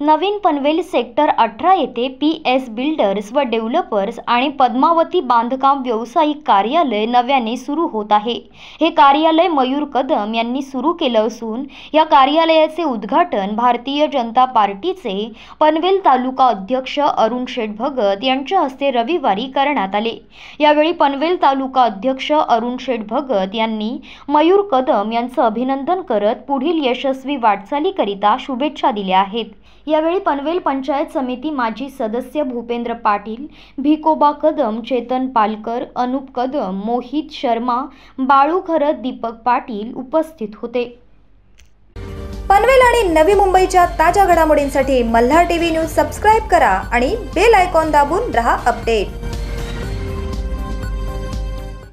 नवीन Panvel sector अठरा येथे P S builders व डेव्हलपर्स आणि पद्मावती बांधकाम व्यावसायिक कार्यालय नव्याने सुरू होत आहे हे कार्यालय मयूर कदम यांनी सुरू केलं असून या कार्यालयाचे उद्घाटन भारतीय जनता पार्टीचे पनवेल तालुका अध्यक्ष अरुण शेठ भगत यांच्या हस्ते रविवारी करण्यात आले यावेळी पनवेल तालुका अध्यक्ष अरुण शेठ भगत यांनी मयूर कदम यांचं अभिनंदन करत पुढील यशस्वी वाटचालीकरिता शुभेच्छा दिल्या आहेत यावेळी पनवेल पंचायत समिती माजी सदस्य भूपेंद्र पाटील भिकोबा कदम चेतन पालकर अनुप कदम मोहित शर्मा बाळू खरत दीपक पाटील उपस्थित होते पनवेल आणि नवी मुंबईच्या ताज्या घडामोडींसाठी मल्हार टीव्ही न्यूज सबस्क्राईब करा आणि बेल आयकॉन दाबून रहा अपडेट